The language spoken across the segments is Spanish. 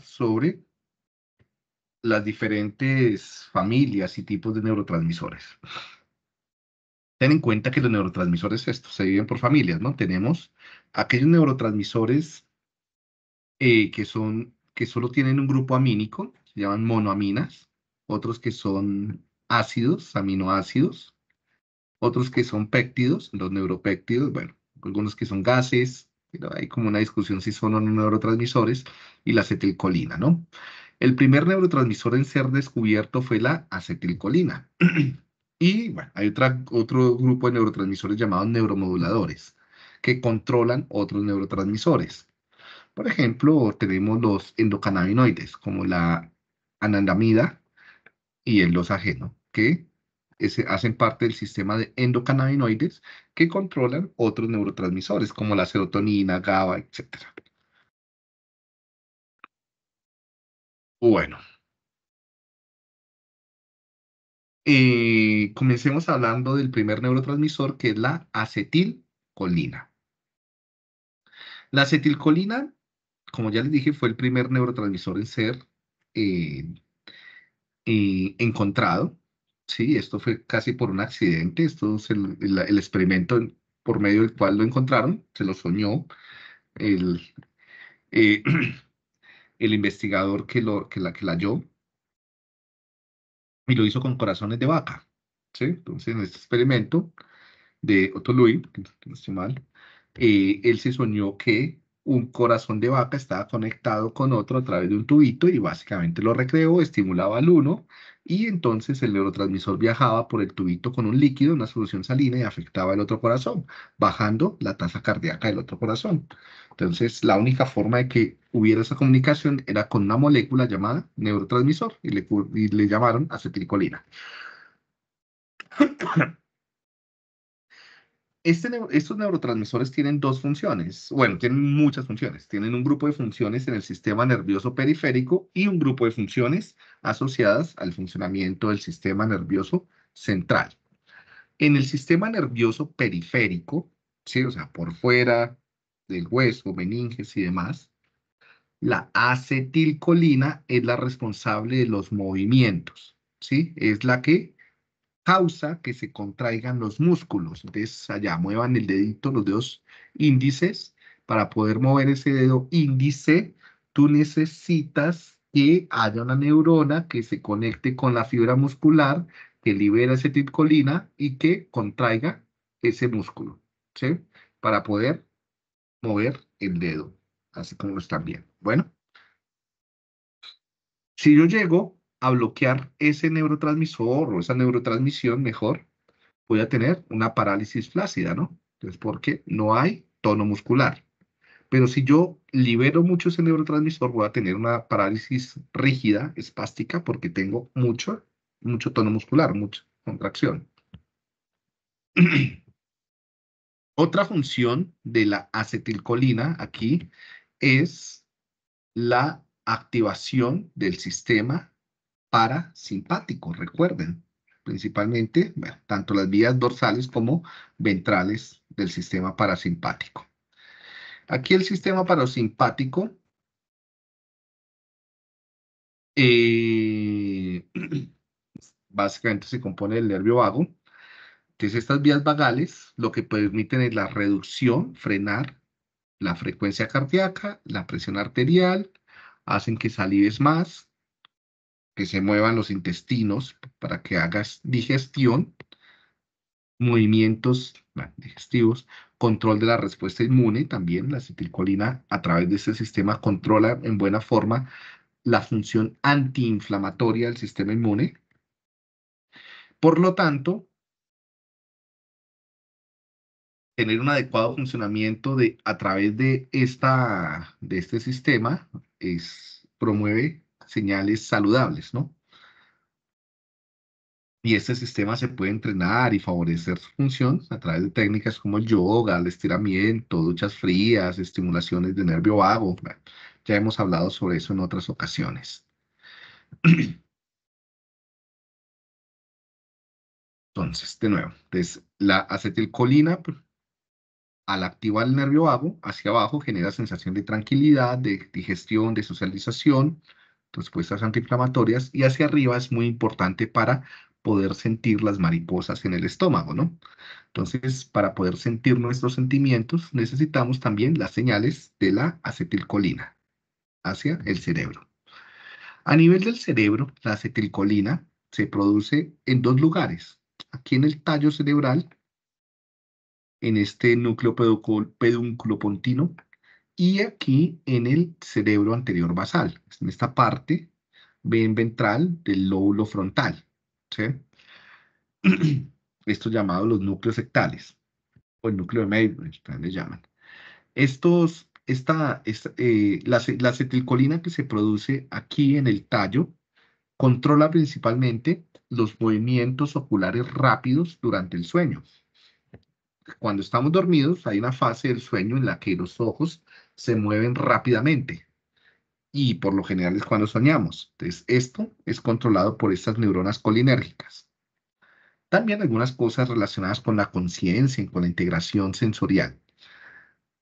sobre las diferentes familias y tipos de neurotransmisores. Ten en cuenta que los neurotransmisores estos se dividen por familias, ¿no? Tenemos aquellos neurotransmisores eh, que son que solo tienen un grupo amínico, se llaman monoaminas, otros que son ácidos, aminoácidos, otros que son péptidos, los neuropéptidos, bueno, algunos que son gases, hay como una discusión si son o no neurotransmisores y la acetilcolina, ¿no? El primer neurotransmisor en ser descubierto fue la acetilcolina. y bueno, hay otra, otro grupo de neurotransmisores llamados neuromoduladores que controlan otros neurotransmisores. Por ejemplo, tenemos los endocannabinoides como la anandamida y el losageno, que hacen parte del sistema de endocannabinoides que controlan otros neurotransmisores como la serotonina, GABA, etc. Bueno. Eh, comencemos hablando del primer neurotransmisor que es la acetilcolina. La acetilcolina, como ya les dije, fue el primer neurotransmisor en ser eh, eh, encontrado Sí, esto fue casi por un accidente. Esto es el, experimento por medio del cual lo encontraron, se lo soñó. El, eh, el investigador que, lo, que, la, que la halló y lo hizo con corazones de vaca. Entonces, en este experimento de Otto Louis, que no estoy mal, eh, él se soñó que un corazón de vaca estaba conectado con otro a través de un tubito y básicamente lo recreó, estimulaba al uno y entonces el neurotransmisor viajaba por el tubito con un líquido, una solución salina y afectaba el otro corazón, bajando la tasa cardíaca del otro corazón. Entonces la única forma de que hubiera esa comunicación era con una molécula llamada neurotransmisor y le, y le llamaron acetilcolina. Este estos neurotransmisores tienen dos funciones, bueno, tienen muchas funciones. Tienen un grupo de funciones en el sistema nervioso periférico y un grupo de funciones asociadas al funcionamiento del sistema nervioso central. En el sistema nervioso periférico, ¿sí? o sea, por fuera del hueso, meninges y demás, la acetilcolina es la responsable de los movimientos, ¿sí? Es la que causa que se contraigan los músculos. Entonces, allá muevan el dedito, los dedos índices. Para poder mover ese dedo índice, tú necesitas que haya una neurona que se conecte con la fibra muscular, que libera ese acetilcolina y que contraiga ese músculo, ¿sí? Para poder mover el dedo, así como lo están viendo. Bueno, si yo llego a bloquear ese neurotransmisor o esa neurotransmisión mejor, voy a tener una parálisis flácida, ¿no? Entonces, porque no hay tono muscular. Pero si yo libero mucho ese neurotransmisor, voy a tener una parálisis rígida, espástica, porque tengo mucho, mucho tono muscular, mucha contracción. Otra función de la acetilcolina aquí es la activación del sistema parasimpático, recuerden, principalmente bueno, tanto las vías dorsales como ventrales del sistema parasimpático. Aquí el sistema parasimpático eh, básicamente se compone del nervio vago. Entonces estas vías vagales lo que permiten es la reducción, frenar la frecuencia cardíaca, la presión arterial, hacen que salives más, que se muevan los intestinos para que hagas digestión, movimientos ah, digestivos, control de la respuesta inmune, también la acetilcolina a través de este sistema controla en buena forma la función antiinflamatoria del sistema inmune. Por lo tanto, tener un adecuado funcionamiento de, a través de, esta, de este sistema es, promueve señales saludables, ¿no? Y este sistema se puede entrenar y favorecer su función a través de técnicas como el yoga, el estiramiento, duchas frías, estimulaciones de nervio vago. ya hemos hablado sobre eso en otras ocasiones. Entonces, de nuevo, entonces, la acetilcolina pues, al activar el nervio vago hacia abajo genera sensación de tranquilidad, de digestión, de socialización, respuestas antiinflamatorias y hacia arriba es muy importante para poder sentir las mariposas en el estómago, ¿no? Entonces, para poder sentir nuestros sentimientos, necesitamos también las señales de la acetilcolina hacia el cerebro. A nivel del cerebro, la acetilcolina se produce en dos lugares, aquí en el tallo cerebral, en este núcleo pontino, y aquí en el cerebro anterior basal, en esta parte bien ventral del lóbulo frontal. Esto Estos llamados los núcleos sectales, o el núcleo de medio también le llaman. Estos, esta eh, la, la acetilcolina que se produce aquí en el tallo controla principalmente los movimientos oculares rápidos durante el sueño. Cuando estamos dormidos, hay una fase del sueño en la que los ojos se mueven rápidamente. Y por lo general es cuando soñamos. Entonces, esto es controlado por estas neuronas colinérgicas. También algunas cosas relacionadas con la conciencia y con la integración sensorial.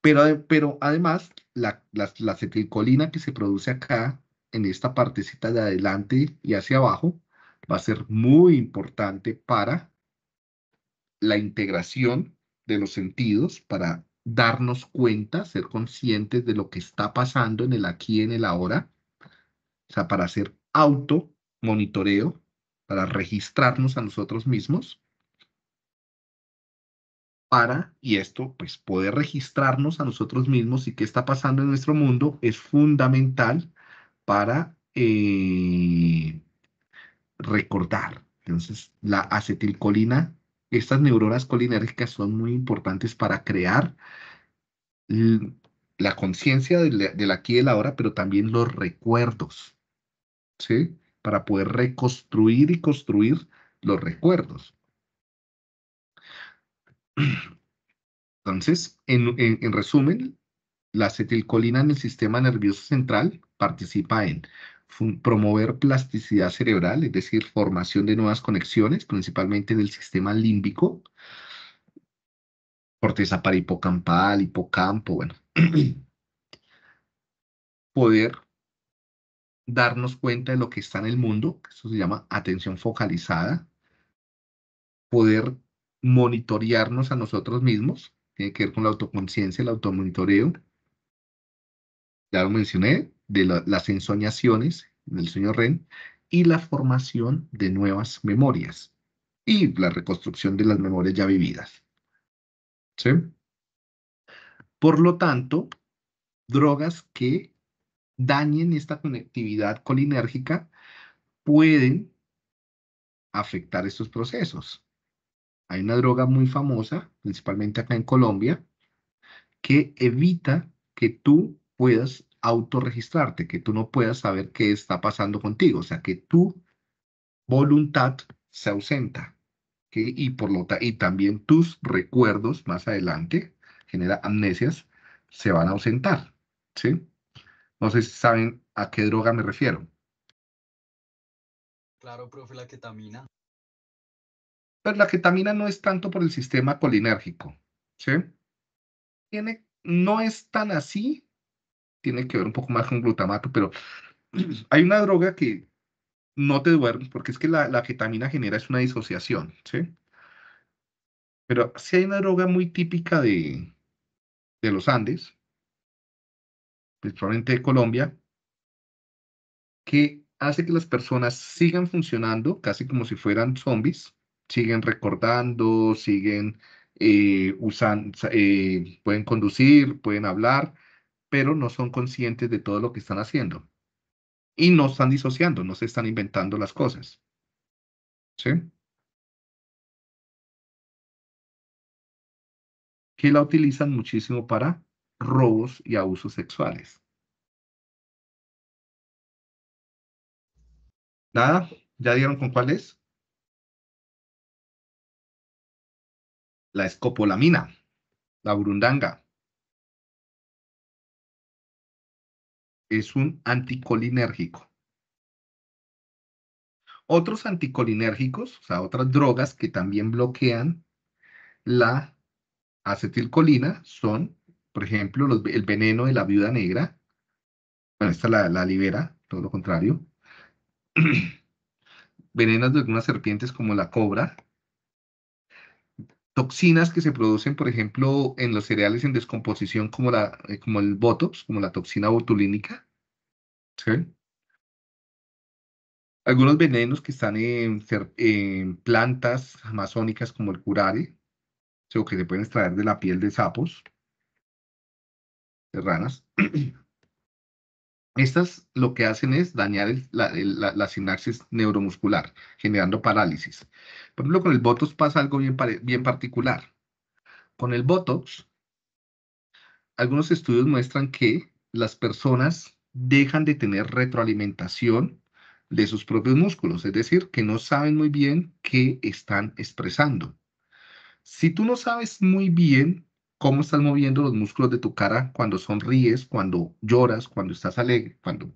Pero, pero además, la, la, que se produce acá, en esta partecita de adelante y hacia abajo, va a ser muy importante para la integración de los sentidos, para darnos cuenta, ser conscientes de lo que está pasando en el aquí y en el ahora, o sea, para hacer auto monitoreo, para registrarnos a nosotros mismos, para, y esto, pues poder registrarnos a nosotros mismos y qué está pasando en nuestro mundo es fundamental para eh, recordar. Entonces, la acetilcolina estas neuronas colinérgicas son muy importantes para crear la conciencia del, aquí y el ahora, pero también los recuerdos, ¿sí? Para poder reconstruir y construir los recuerdos. Entonces, en resumen, la acetilcolina en el sistema nervioso central participa en promover plasticidad cerebral, es decir, formación de nuevas conexiones, principalmente en el sistema límbico, corteza para hipocampal, hipocampo, bueno. Poder darnos cuenta de lo que está en el mundo, eso se llama atención focalizada, poder monitorearnos a nosotros mismos, tiene que ver con la autoconciencia, el automonitoreo, ya lo mencioné, de las ensoñaciones del sueño Ren y la formación de nuevas memorias y la reconstrucción de las memorias ya vividas. ¿Sí? Por lo tanto, drogas que dañen esta conectividad colinérgica pueden afectar estos procesos. Hay una droga muy famosa, principalmente acá en Colombia, que evita que tú puedas autoregistrarte, que tú no puedas saber qué está pasando contigo, o sea, que tu voluntad se ausenta. Y, por lo y también tus recuerdos más adelante, genera amnesias, se van a ausentar. ¿sí? No sé si saben a qué droga me refiero. Claro, profe, la ketamina. Pero pues la ketamina no es tanto por el sistema colinérgico, ¿sí? Tiene, no es tan así tiene que ver un poco más con glutamato, pero hay una droga que no te duerme, porque es que la, la ketamina genera es una disociación, ¿sí? Pero sí hay una droga muy típica de, de los Andes, principalmente de Colombia, que hace que las personas sigan funcionando casi como si fueran zombies, siguen recordando, siguen eh, usando, eh, pueden conducir, pueden hablar, pero no son conscientes de todo lo que están haciendo. Y no están disociando, no se están inventando las cosas. ¿Sí? Que la utilizan muchísimo para robos y abusos sexuales. ¿Nada? ¿Ya dieron con cuál es? La escopolamina, la burundanga, es un anticolinérgico. Otros anticolinérgicos, o sea, otras drogas que también bloquean la acetilcolina son, por ejemplo, el veneno de la viuda negra. Bueno, esta la, la libera, todo lo contrario. Venenos de algunas serpientes como la cobra, toxinas que se producen, por ejemplo, en los cereales en descomposición, como, la, eh, como el botox, como la toxina botulínica. Algunos venenos que están en, en, plantas amazónicas, como el curare, o que se pueden extraer de la piel de sapos, de ranas. Estas lo que hacen es dañar la, sinapsis neuromuscular, generando parálisis. Por ejemplo, con el Botox pasa algo bien, bien particular. Con el Botox, algunos estudios muestran que las personas dejan de tener retroalimentación de sus propios músculos, es decir, que no saben muy bien qué están expresando. Si tú no sabes muy bien cómo estás moviendo los músculos de tu cara cuando sonríes, cuando lloras, cuando estás alegre, cuando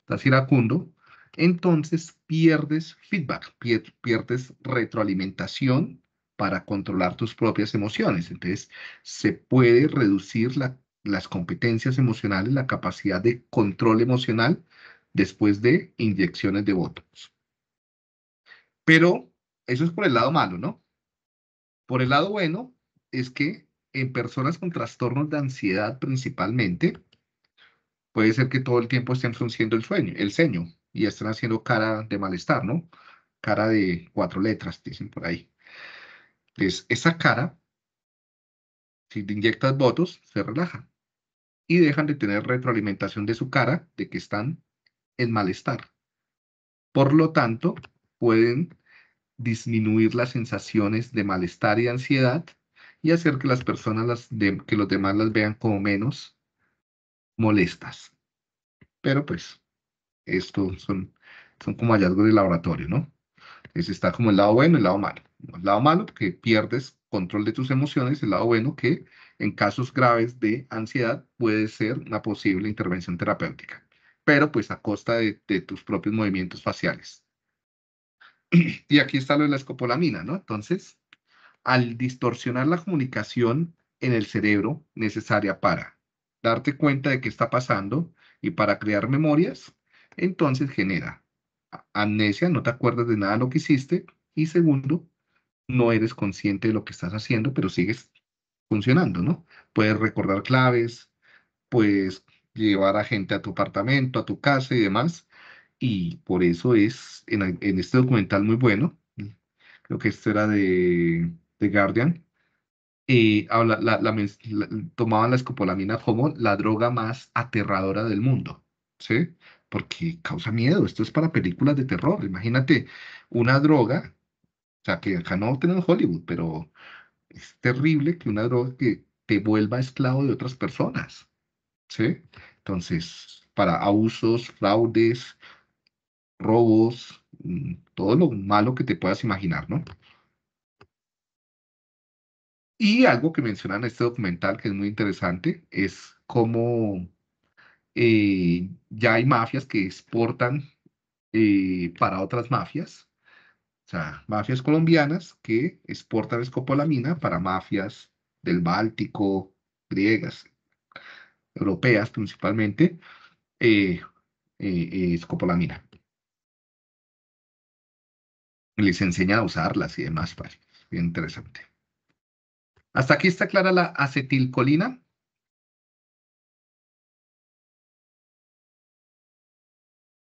estás iracundo, entonces pierdes feedback, pierdes retroalimentación para controlar tus propias emociones. Entonces, se puede reducir las competencias emocionales, la capacidad de control emocional después de inyecciones de votos. Pero eso es por el lado malo, ¿no? Por el lado bueno es que en personas con trastornos de ansiedad principalmente, puede ser que todo el tiempo estén frunciendo el sueño, el ceño, y estén haciendo cara de malestar, ¿no? Cara de cuatro letras, dicen por ahí. Entonces, esa cara, si te inyectas votos, se relaja y dejan de tener retroalimentación de su cara de que están en malestar. Por lo tanto, pueden disminuir las sensaciones de malestar y ansiedad y hacer que las personas, las que los demás las vean como menos molestas. Pero pues, esto son, son como hallazgos de laboratorio, ¿no? Es está como el lado bueno y el lado malo. El lado malo que pierdes control de tus emociones, el lado bueno que en casos graves de ansiedad puede ser una posible intervención terapéutica, pero pues a costa de, de tus propios movimientos faciales. Y aquí está lo de la escopolamina, ¿no? Entonces, al distorsionar la comunicación en el cerebro necesaria para darte cuenta de qué está pasando y para crear memorias, entonces genera amnesia, no te acuerdas de nada de lo que hiciste, y segundo, no eres consciente de lo que estás haciendo, pero sigues funcionando, ¿no? Puedes recordar claves, puedes llevar a gente a tu apartamento, a tu casa y demás, y por eso es en, este documental muy bueno, creo que esto era de The Guardian, y eh, la, tomaban la escopolamina como la droga más aterradora del mundo, ¿sí? Porque causa miedo, esto es para películas de terror, imagínate una droga, o sea, que acá no tenemos Hollywood, pero es terrible que una droga que te vuelva esclavo de otras personas, ¿sí? Entonces, para abusos, fraudes, robos, mm, todo lo malo que te puedas imaginar, ¿no? Y algo que mencionan en este documental que es muy interesante es cómo eh, ya hay mafias que exportan eh, para otras mafias, o sea, mafias colombianas que exportan escopolamina para mafias del Báltico, griegas, europeas principalmente, eh, escopolamina. Les enseñan a usarlas y demás, bien interesante. Hasta aquí está clara la acetilcolina.